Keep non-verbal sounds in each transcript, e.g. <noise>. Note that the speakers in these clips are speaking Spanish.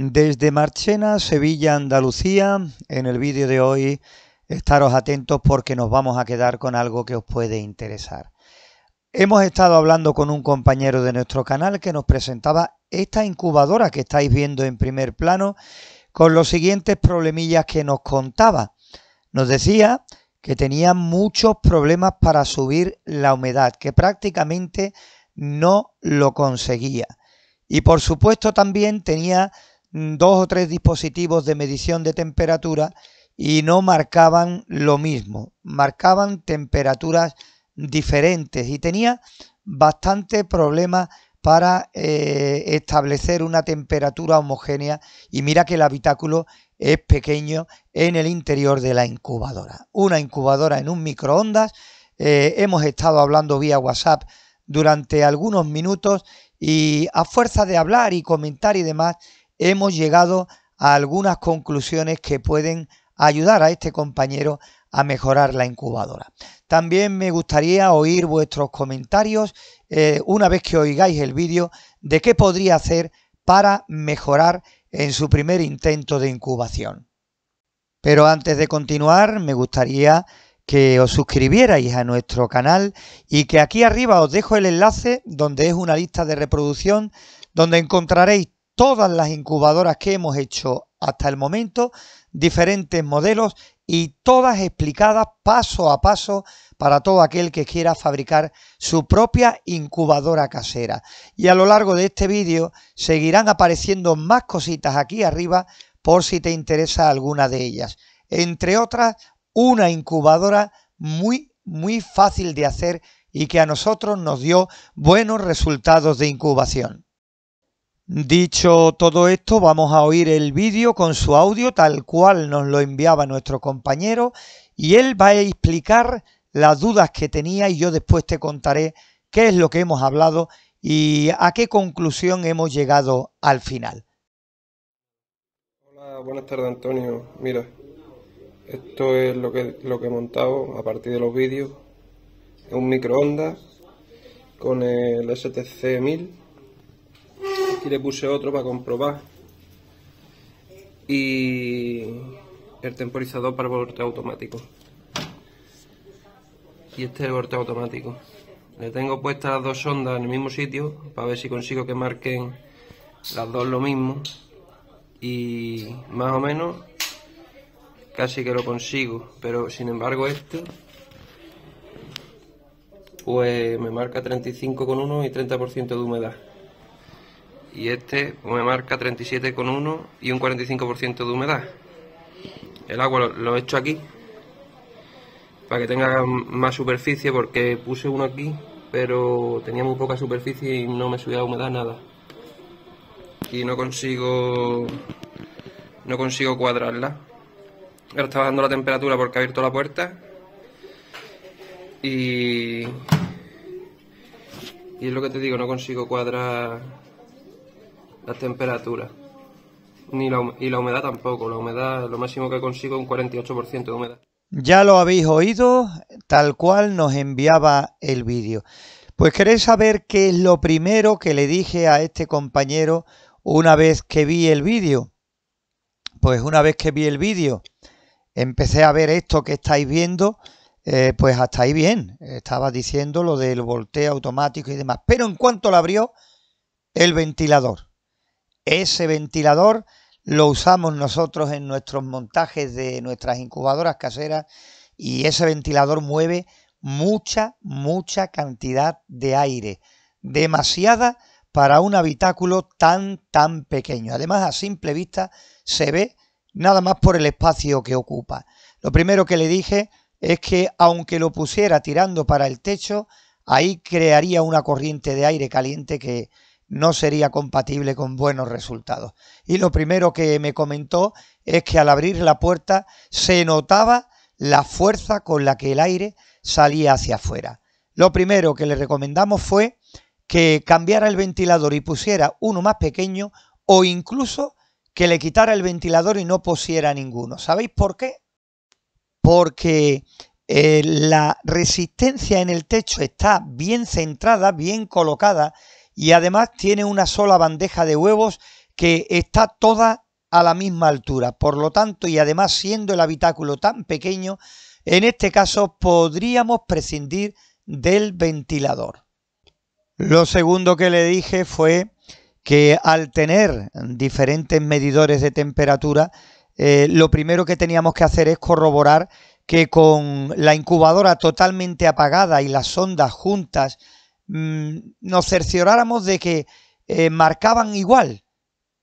Desde Marchena, Sevilla, Andalucía, en el vídeo de hoy estaros atentos porque nos vamos a quedar con algo que os puede interesar. Hemos estado hablando con un compañero de nuestro canal que nos presentaba esta incubadora que estáis viendo en primer plano con los siguientes problemillas que nos contaba. Nos decía que tenía muchos problemas para subir la humedad, que prácticamente no lo conseguía. Y por supuesto también tenía Mm, dos o tres dispositivos de medición de temperatura y no marcaban lo mismo, marcaban temperaturas diferentes y tenía bastante problemas para eh, establecer una temperatura homogénea y mira que el habitáculo es pequeño en el interior de la incubadora. Una incubadora en un microondas, eh, hemos estado hablando vía WhatsApp durante algunos minutos y a fuerza de hablar y comentar y demás, hemos llegado a algunas conclusiones que pueden ayudar a este compañero a mejorar la incubadora. También me gustaría oír vuestros comentarios eh, una vez que oigáis el vídeo de qué podría hacer para mejorar en su primer intento de incubación. Pero antes de continuar me gustaría que os suscribierais a nuestro canal y que aquí arriba os dejo el enlace donde es una lista de reproducción donde encontraréis todas las incubadoras que hemos hecho hasta el momento, diferentes modelos y todas explicadas paso a paso para todo aquel que quiera fabricar su propia incubadora casera. Y a lo largo de este vídeo seguirán apareciendo más cositas aquí arriba por si te interesa alguna de ellas. Entre otras, una incubadora muy, muy fácil de hacer y que a nosotros nos dio buenos resultados de incubación. Dicho todo esto, vamos a oír el vídeo con su audio tal cual nos lo enviaba nuestro compañero y él va a explicar las dudas que tenía y yo después te contaré qué es lo que hemos hablado y a qué conclusión hemos llegado al final. Hola, buenas tardes Antonio. Mira, esto es lo que, lo que he montado a partir de los vídeos. Es un microondas con el STC 1000 y le puse otro para comprobar. Y el temporizador para el volteo automático. Y este es el volteo automático. Le tengo puestas dos ondas en el mismo sitio para ver si consigo que marquen las dos lo mismo. Y más o menos casi que lo consigo. Pero sin embargo este pues me marca 35,1 y 30% de humedad y este me marca 37,1 y un 45% de humedad. El agua lo, he hecho aquí para que tenga más superficie porque puse uno aquí pero tenía muy poca superficie y no me subía humedad nada. Y no consigo no consigo cuadrarla. Ahora estaba bajando la temperatura porque ha abierto la puerta. Y y es lo que te digo, no consigo cuadrar la temperatura. Ni la, y la humedad tampoco. La humedad, lo máximo que consigo, un 48% de humedad. Ya lo habéis oído, tal cual nos enviaba el vídeo. Pues queréis saber qué es lo primero que le dije a este compañero una vez que vi el vídeo. Pues una vez que vi el vídeo, empecé a ver esto que estáis viendo, eh, pues hasta ahí bien. Estaba diciendo lo del volteo automático y demás. Pero en cuanto lo abrió, el ventilador. Ese ventilador lo usamos nosotros en nuestros montajes de nuestras incubadoras caseras y ese ventilador mueve mucha, mucha cantidad de aire. Demasiada para un habitáculo tan, tan pequeño. Además, a simple vista se ve nada más por el espacio que ocupa. Lo primero que le dije es que aunque lo pusiera tirando para el techo, ahí crearía una corriente de aire caliente que no sería compatible con buenos resultados. Y lo primero que me comentó es que al abrir la puerta se notaba la fuerza con la que el aire salía hacia afuera. Lo primero que le recomendamos fue que cambiara el ventilador y pusiera uno más pequeño o incluso que le quitara el ventilador y no pusiera ninguno. ¿Sabéis por qué? Porque eh, la resistencia en el techo está bien centrada, bien colocada, y además tiene una sola bandeja de huevos que está toda a la misma altura. Por lo tanto, y además siendo el habitáculo tan pequeño, en este caso podríamos prescindir del ventilador. Lo segundo que le dije fue que al tener diferentes medidores de temperatura, eh, lo primero que teníamos que hacer es corroborar que con la incubadora totalmente apagada y las ondas juntas, Mm, nos cercioráramos de que eh, marcaban igual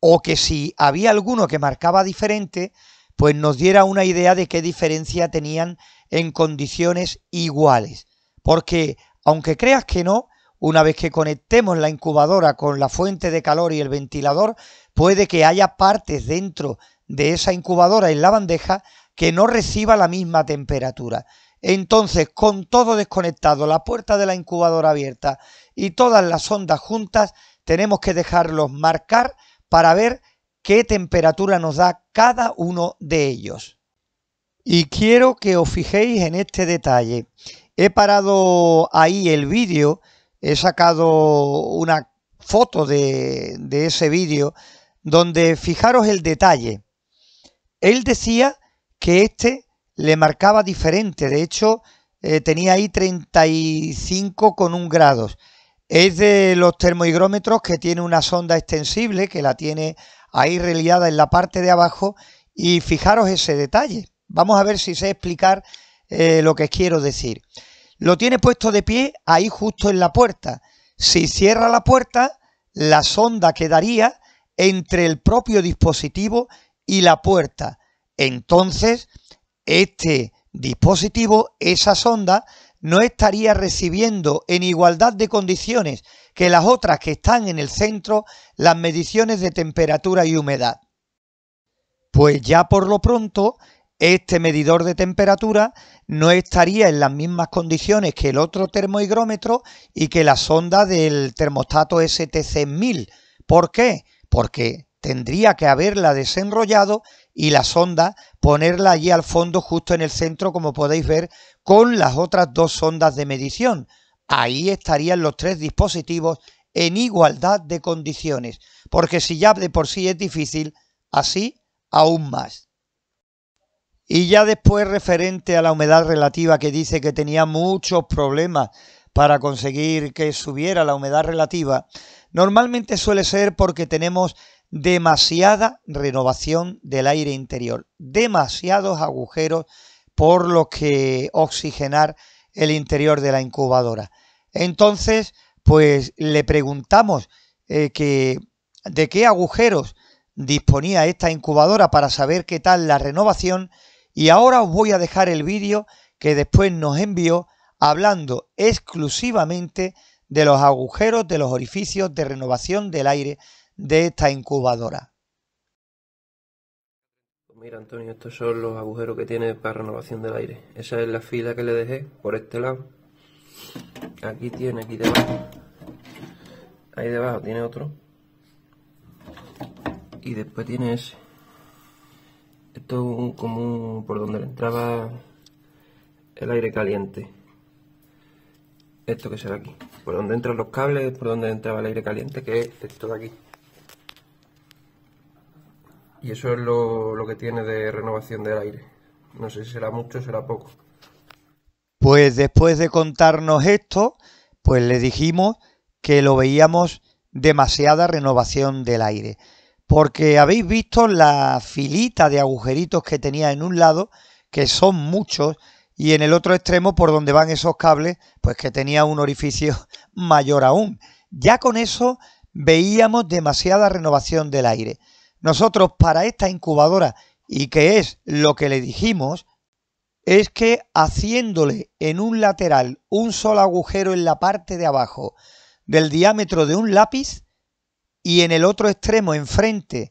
o que si había alguno que marcaba diferente, pues nos diera una idea de qué diferencia tenían en condiciones iguales. Porque aunque creas que no, una vez que conectemos la incubadora con la fuente de calor y el ventilador, puede que haya partes dentro de esa incubadora en la bandeja que no reciba la misma temperatura. Entonces, con todo desconectado, la puerta de la incubadora abierta y todas las ondas juntas, tenemos que dejarlos marcar para ver qué temperatura nos da cada uno de ellos. Y quiero que os fijéis en este detalle. He parado ahí el vídeo, he sacado una foto de, ese vídeo, donde fijaros el detalle. Él decía que este le marcaba diferente. De hecho, eh, tenía ahí 35,1 grados. Es de los termohigrómetros que tiene una sonda extensible que la tiene ahí reliada en la parte de abajo. Y fijaros ese detalle. Vamos a ver si sé explicar eh, lo que quiero decir. Lo tiene puesto de pie ahí justo en la puerta. Si cierra la puerta, la sonda quedaría entre el propio dispositivo y la puerta. Entonces, este dispositivo, esa sonda, no estaría recibiendo en igualdad de condiciones que las otras que están en el centro las mediciones de temperatura y humedad. Pues ya por lo pronto, este medidor de temperatura no estaría en las mismas condiciones que el otro termohigrómetro y que la sonda del termostato STC-1000. ¿Por qué? Porque tendría que haberla desenrollado y la sonda, ponerla allí al fondo, justo en el centro, como podéis ver, con las otras dos sondas de medición. Ahí estarían los tres dispositivos en igualdad de condiciones, porque si ya de por sí es difícil, así aún más. Y ya después referente a la humedad relativa que dice que tenía muchos problemas para conseguir que subiera la humedad relativa, normalmente suele ser porque tenemos demasiada renovación del aire interior, demasiados agujeros por los que oxigenar el interior de la incubadora. Entonces, pues le preguntamos eh, que, de qué agujeros disponía esta incubadora para saber qué tal la renovación y ahora os voy a dejar el vídeo que después nos envió hablando exclusivamente de los agujeros de los orificios de renovación del aire de esta incubadora. Pues mira Antonio, estos son los agujeros que tiene para renovación del aire. Esa es la fila que le dejé por este lado. Aquí tiene, aquí debajo. Ahí debajo tiene otro. Y después tiene ese. Esto es un, como por donde entraba el aire caliente. Esto que será aquí. Por donde entran los cables, por donde entraba el aire caliente, que es esto de aquí. Y eso es lo, que tiene de renovación del aire. No sé si será mucho o será poco. Pues después de contarnos esto, pues le dijimos que lo veíamos demasiada renovación del aire. Porque habéis visto la filita de agujeritos que tenía en un lado, que son muchos, y en el otro extremo por donde van esos cables, pues que tenía un orificio <laughs> mayor aún. Ya con eso veíamos demasiada renovación del aire. Nosotros para esta incubadora, y que es lo que le dijimos, es que haciéndole en un lateral un solo agujero en la parte de abajo del diámetro de un lápiz y en el otro extremo enfrente,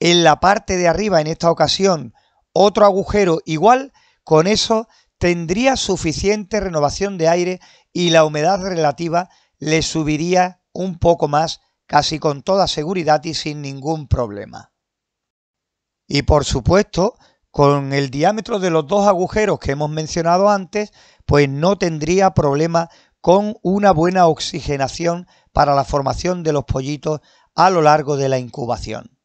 en la parte de arriba en esta ocasión, otro agujero igual, con eso tendría suficiente renovación de aire y la humedad relativa le subiría un poco más, casi con toda seguridad y sin ningún problema. Y por supuesto, con el diámetro de los dos agujeros que hemos mencionado antes, pues no tendría problema con una buena oxigenación para la formación de los pollitos a lo largo de la incubación.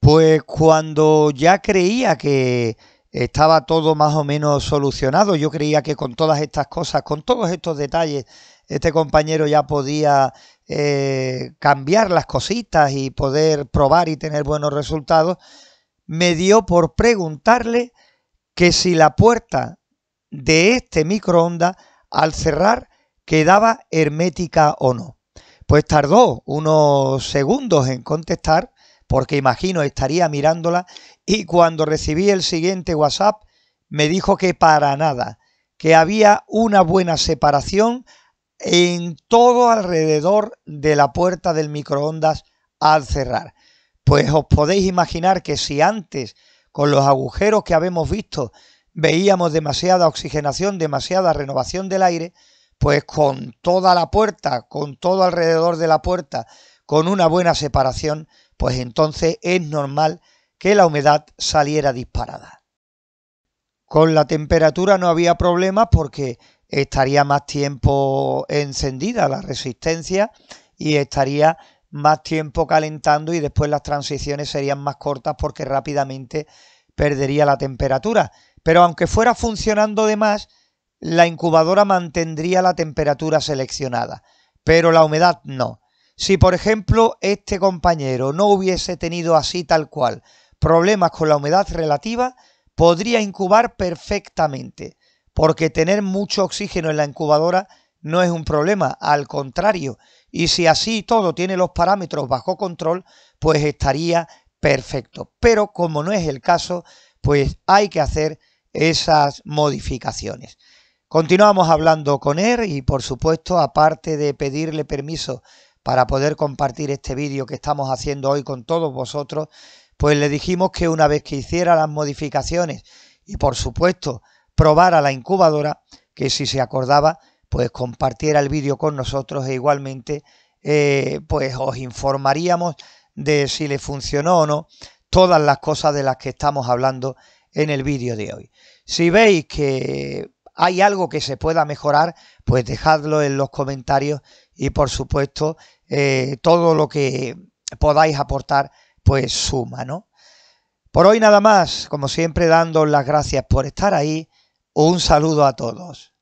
Pues cuando ya creía que estaba todo más o menos solucionado, yo creía que con todas estas cosas, con todos estos detalles, este compañero ya podía eh, cambiar las cositas y poder probar y tener buenos resultados, me dio por preguntarle que si la puerta de este microondas al cerrar quedaba hermética o no. Pues tardó unos segundos en contestar, porque imagino estaría mirándola, y cuando recibí el siguiente WhatsApp me dijo que para nada, que había una buena separación en todo alrededor de la puerta del microondas al cerrar. Pues os podéis imaginar que si antes, con los agujeros que habemos visto, veíamos demasiada oxigenación, demasiada renovación del aire, pues con toda la puerta, con todo alrededor de la puerta, con una buena separación, pues entonces es normal que la humedad saliera disparada. Con la temperatura no había problema porque estaría más tiempo encendida la resistencia y estaría más tiempo calentando y después las transiciones serían más cortas porque rápidamente perdería la temperatura. Pero aunque fuera funcionando de más, la incubadora mantendría la temperatura seleccionada, pero la humedad no. Si por ejemplo este compañero no hubiese tenido así tal cual problemas con la humedad relativa, podría incubar perfectamente, porque tener mucho oxígeno en la incubadora no es un problema, al contrario, y si así todo tiene los parámetros bajo control, pues estaría perfecto. Pero como no es el caso, pues hay que hacer esas modificaciones. Continuamos hablando con él y por supuesto, aparte de pedirle permiso para poder compartir este vídeo que estamos haciendo hoy con todos vosotros, pues le dijimos que una vez que hiciera las modificaciones y por supuesto probara la incubadora, que si se acordaba, pues compartiera el vídeo con nosotros e igualmente eh, pues os informaríamos de si le funcionó o no todas las cosas de las que estamos hablando en el vídeo de hoy. Si veis que hay algo que se pueda mejorar, pues dejadlo en los comentarios y por supuesto eh, todo lo que podáis aportar pues suma, ¿no? Por hoy nada más, como siempre dando las gracias por estar ahí, un saludo a todos.